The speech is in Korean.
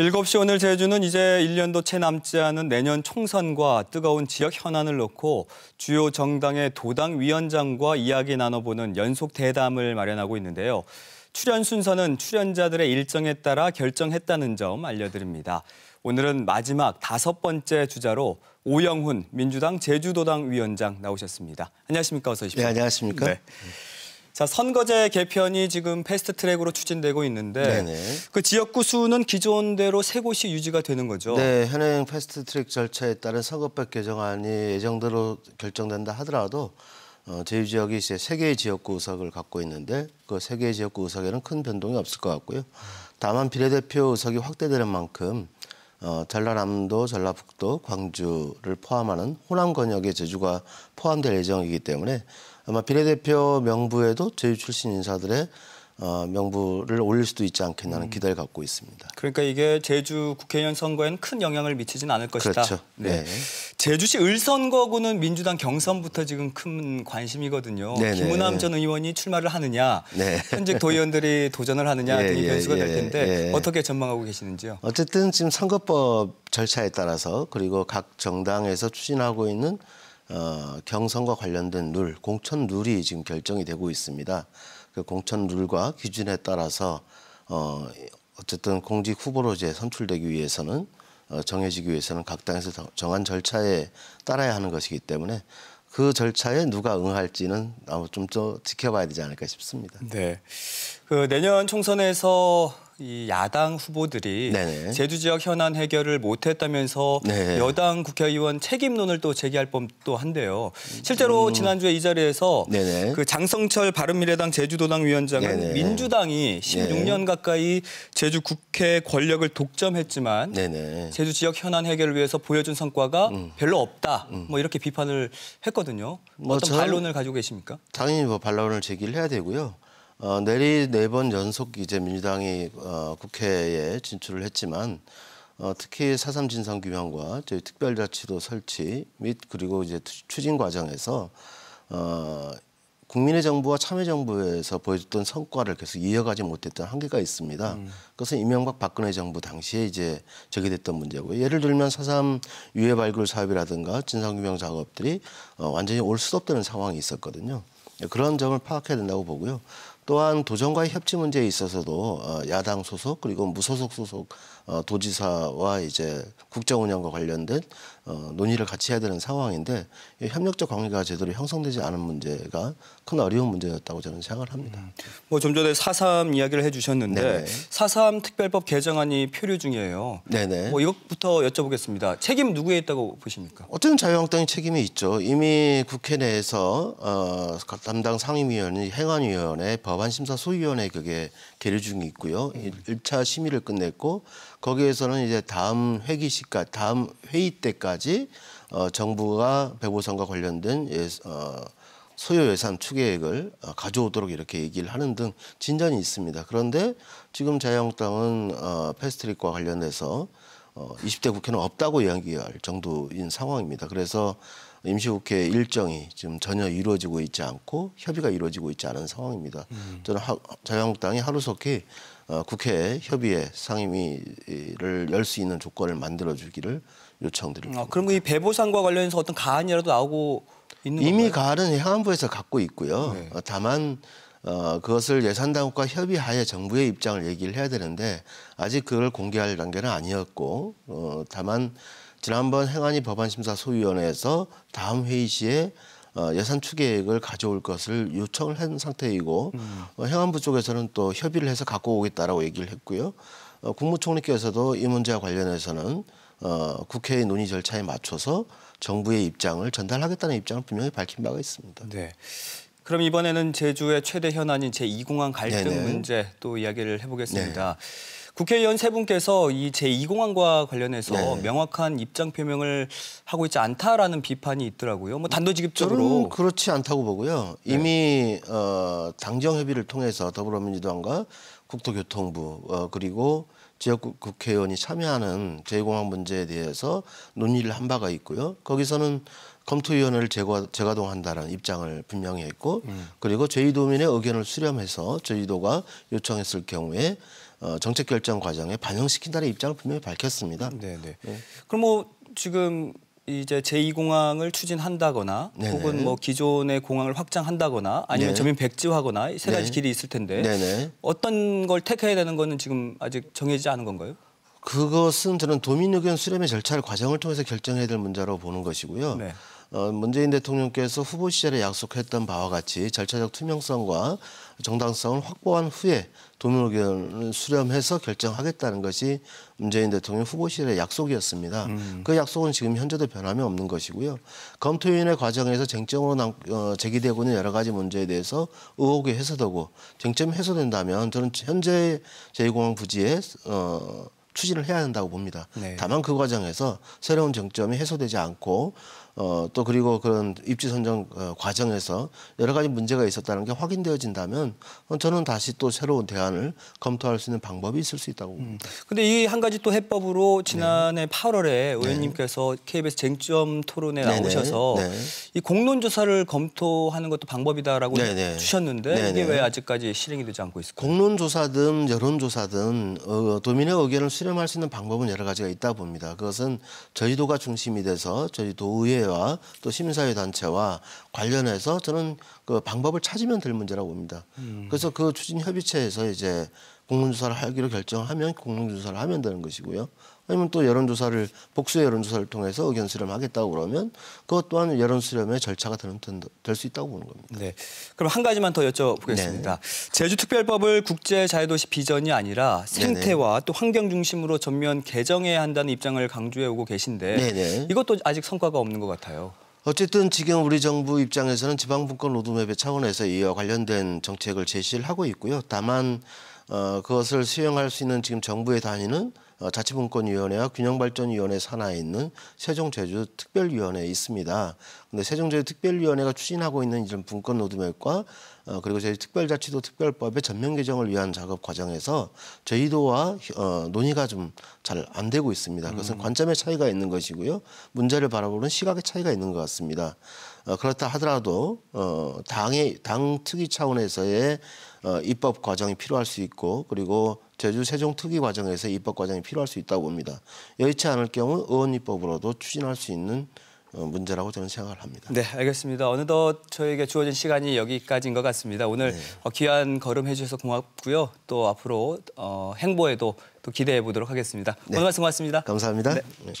일곱 시 오늘 제주는 이제 1년도 채 남지 않은 내년 총선과 뜨거운 지역 현안을 놓고 주요 정당의 도당 위원장과 이야기 나눠보는 연속 대담을 마련하고 있는데요. 출연 순서는 출연자들의 일정에 따라 결정했다는 점 알려드립니다. 오늘은 마지막 다섯 번째 주자로 오영훈 민주당 제주도당 위원장 나오셨습니다. 안녕하십니까? 어서 오십시오. 네, 안녕하십니까? 네. 자, 선거제 개편이 지금 패스트 트랙으로 추진되고 있는데 네네. 그 지역구 수는 기존대로 세 곳이 유지가 되는 거죠. 네, 현행 패스트 트랙 절차에 따른 선거법 개정안이 예정대로 결정된다 하더라도 어, 제휴 지역이 이제 세 개의 지역구 의석을 갖고 있는데 그 세 개의 지역구 의석에는 큰 변동이 없을 것 같고요. 다만 비례대표 의석이 확대되는 만큼 어, 전라남도, 전라북도, 광주를 포함하는 호남 권역의 제주가 포함될 예정이기 때문에 아마 비례대표 명부에도 제주 출신 인사들의 어, 명부를 올릴 수도 있지 않겠나는 음. 기대를 갖고 있습니다. 그러니까 이게 제주 국회의원 선거에는 큰 영향을 미치진 않을 것이다. 그렇죠. 네. 네. 제주시 을선거구는 민주당 경선부터 지금 큰 관심이거든요. 네네. 김은암전 네. 의원이 출마를 하느냐, 네. 현직 도의원들이 도전을 하느냐 예, 등이 예, 변수가 될 예, 텐데 어떻게 전망하고 계시는지요? 어쨌든 지금 선거법 절차에 따라서 그리고 각 정당에서 추진하고 있는 어, 경선과 관련된 룰, 공천 룰이 지금 결정이 되고 있습니다. 그 공천 룰과 기준에 따라서 어, 어쨌든 공직 후보로 이제 선출되기 위해서는 어, 정해지기 위해서는 각 당에서 정한 절차에 따라야 하는 것이기 때문에 그 절차에 누가 응할지는 아마 좀더 지켜봐야 되지 않을까 싶습니다. 네, 그 내년 총선에서 이 야당 후보들이 네네. 제주 지역 현안 해결을 못했다면서 네. 여당 국회의원 책임론을 또 제기할 법도 한데요. 실제로 음. 지난주에 이 자리에서 네네. 그 장성철 바른미래당 제주도당 위원장은 네네. 민주당이 16년 가까이 제주 국회 권력을 독점했지만 제주 지역 현안 해결을 위해서 보여준 성과가 음. 별로 없다. 음. 뭐 이렇게 비판을 했거든요. 뭐 어떤 반론을 가지고 계십니까? 당연히 뭐 반론을 제기를 해야 되고요. 어, 내리 네 번 연속 이제 민주당이 어, 국회에 진출을 했지만 어, 특히 사삼 진상 규명과 저희 특별자치도 설치 및 그리고 이제 추진 과정에서 어, 국민의 정부와 참여정부에서 보여줬던 성과를 계속 이어가지 못했던 한계가 있습니다. 음. 그것은 이명박 박근혜 정부 당시에 이제 제기됐던 문제고 요 예를 들면 사삼 유해 발굴 사업이라든가 진상규명 작업들이 어, 완전히 올 수 없다는 상황이 있었거든요. 그런 점을 파악해야 된다고 보고요. 또한 도전과의 협치 문제에 있어서도 어, 야당 소속 그리고 무소속 소속 어, 도지사와 이제 국정 운영과 관련된 어, 논의를 같이 해야 되는 상황인데 협력적 관계가 제대로 형성되지 않은 문제가 큰 어려운 문제였다고 저는 생각을 합니다. 음. 뭐좀 전에 4.3 이야기를 해주셨는데 4.3 특별법 개정안이 표류 중이에요. 네네. 뭐 이것부터 여쭤보겠습니다. 책임 누구에 있다고 보십니까? 어쨌든 자유한국당의 책임이 있죠. 이미 국회 내에서 어, 담당 상임위원이 행안위원회 법 과반심사 소위원회 그게 계류 중에 있고요. 음. 일차 심의를 끝냈고 거기에서는 이제 다음 회기시까 다음 회의 때까지 어, 정부가 배보선과 관련된 예, 어, 소요 예산 추계액을 어, 가져오도록 이렇게 얘기를 하는 등 진전이 있습니다. 그런데 지금 자유한국당은 어, 패스트트랙과 관련해서 어, 20대 국회는 없다고 이야기할 정도인 상황입니다. 그래서 임시국회 일정이 지금 전혀 이루어지고 있지 않고 협의가 이루어지고 있지 않은 상황입니다. 음. 저는 하, 자유한국당이 하루속히 어, 국회 협의회 상임위를 열 수 있는 조건을 만들어 주기를 요청드립니다. 아, 그럼 이 배보상과 관련해서 어떤 가안이라도 나오고 있는 이미 건가요? 가안은 행안부에서 갖고 있고요. 네. 어, 다만 어, 그것을 예산당국과 협의하에 정부의 입장을 얘기를 해야 되는데 아직 그걸 공개할 단계는 아니었고 어, 다만 지난번 행안위 법안심사 소위원회에서 다음 회의 시에 어, 예산 추계액을 가져올 것을 요청을 한 상태이고 음. 어, 행안부 쪽에서는 또 협의를 해서 갖고 오겠다라고 얘기를 했고요. 어, 국무총리께서도 이 문제와 관련해서는 어, 국회의 논의 절차에 맞춰서 정부의 입장을 전달하겠다는 입장을 분명히 밝힌 바가 있습니다. 네. 그럼 이번에는 제주의 최대 현안인 제2공항 갈등 네네. 문제 또 이야기를 해보겠습니다. 네. 국회의원 세 분께서 이 제2공항과 관련해서 네. 명확한 입장 표명을 하고 있지 않다라는 비판이 있더라고요. 뭐 단도직입적으로 그렇지 않다고 보고요. 네. 이미 네. 어, 당정 협의를 통해서 더불어민주당과 국토교통부 어, 그리고 지역 국회의원이 참여하는 제2공항 문제에 대해서 논의를 한 바가 있고요. 거기서는 검토위원회를 재가, 재가동한다는 입장을 분명히 했고 음. 그리고 제주도민의 의견을 수렴해서 제주도가 요청했을 경우에 어, 정책 결정 과정에 반영시킨다는 입장을 분명히 밝혔습니다. 네네. 네. 네. 그럼 뭐 지금 이제 제2공항을 추진한다거나 네네. 네. 혹은 뭐 기존의 공항을 확장한다거나 아니면 네. 전면 백지화거나세 가지 네. 길이 있을 텐데 네네. 네. 어떤 걸 택해야 되는 거는 지금 아직 정해지지 않은 건가요? 그것은 저는 도민 의견 수렴의 절차를 과정을 통해서 결정해야 될 문제로 보는 것이고요. 네. 어, 문재인 대통령께서 후보 시절에 약속했던 바와 같이 절차적 투명성과 정당성을 확보한 후에 도민 의견을 수렴해서 결정하겠다는 것이 문재인 대통령 후보 시절의 약속이었습니다. 음. 그 약속은 지금 현재도 변함이 없는 것이고요. 검토위원회 과정에서 쟁점으로 남, 어, 제기되고 있는 여러 가지 문제에 대해서 의혹이 해소되고 쟁점이 해소된다면 저는 현재 제2공항 부지에 어, 추진을 해야 한다고 봅니다. 네. 다만 그 과정에서 새로운 쟁점이 해소되지 않고 어, 또 그리고 그런 입지 선정 어, 과정에서 여러 가지 문제가 있었다는 게 확인되어진다면 어, 저는 다시 또 새로운 대안을 검토할 수 있는 방법이 있을 수 있다고 음. 봅니다. 음. 근데 이 한 가지 또 해법으로 지난해 네. 8월에 의원님께서 네. KBS 쟁점 토론에 네 나오셔서 네. 이 공론 조사를 검토하는 것도 방법이다라고 네, 네. 주셨는데 네 이게 네. 왜 아직까지 실행이 되지 않고 있을까요? 공론 조사든 여론 조사든 어, 도민의 의견을 수렴할 수 있는 방법은 여러 가지가 있다 봅니다. 그것은 저희도가 중심이 돼서 저희 도의 의회와 또 심사위 단체와 관련해서 저는 그 방법을 찾으면 될 문제라고 봅니다. 음. 그래서 그 추진협의체에서 이제 공론조사를 하기로 결정하면 공론조사를 하면 되는 것이고요. 아니면 또 여론조사를 복수의 여론조사를 통해서 의견 수렴하겠다고 그러면 그것 또한 여론 수렴의 절차가 될 수 있다고 보는 겁니다. 네. 그럼 한 가지만 더 여쭤보겠습니다. 네 제주특별법을 국제자유도시 비전이 아니라 생태와 네또 환경 중심으로 전면 개정해야 한다는 입장을 강조해오고 계신데 네네. 이것도 아직 성과가 없는 것 같아요. 어쨌든 지금 우리 정부 입장에서는 지방분권 로드맵의 차원에서 이와 관련된 정책을 제시를 하고 있고요. 다만 어, 그것을 수용할 수 있는 지금 정부의 단위는 어, 자치분권위원회와 균형발전위원회 산하에 있는 세종제주특별위원회에 있습니다. 근데 세종제주특별위원회가 추진하고 있는 이런 분권노동액과 어, 그리고 저희 특별자치도 특별법의 전면 개정을 위한 작업 과정에서 저희도와 어, 논의가 좀 잘 안 되고 있습니다. 그것은 음. 관점의 차이가 있는 것이고요. 문제를 바라보는 시각의 차이가 있는 것 같습니다. 어, 그렇다 하더라도 어, 당의 당 특위 차원에서의 어, 입법 과정이 필요할 수 있고 그리고 제주 세종 특위 과정에서 입법 과정이 필요할 수 있다고 봅니다. 여의치 않을 경우 의원 입법으로도 추진할 수 있는 어, 문제라고 저는 생각을 합니다. 네, 알겠습니다. 어느덧 저에게 주어진 시간이 여기까지인 것 같습니다. 오늘 네. 어, 귀한 걸음 해주셔서 고맙고요. 또 앞으로 어, 행보에도 또 기대해 보도록 하겠습니다. 네. 오늘 말씀 고맙습니다. 감사합니다. 네. 네.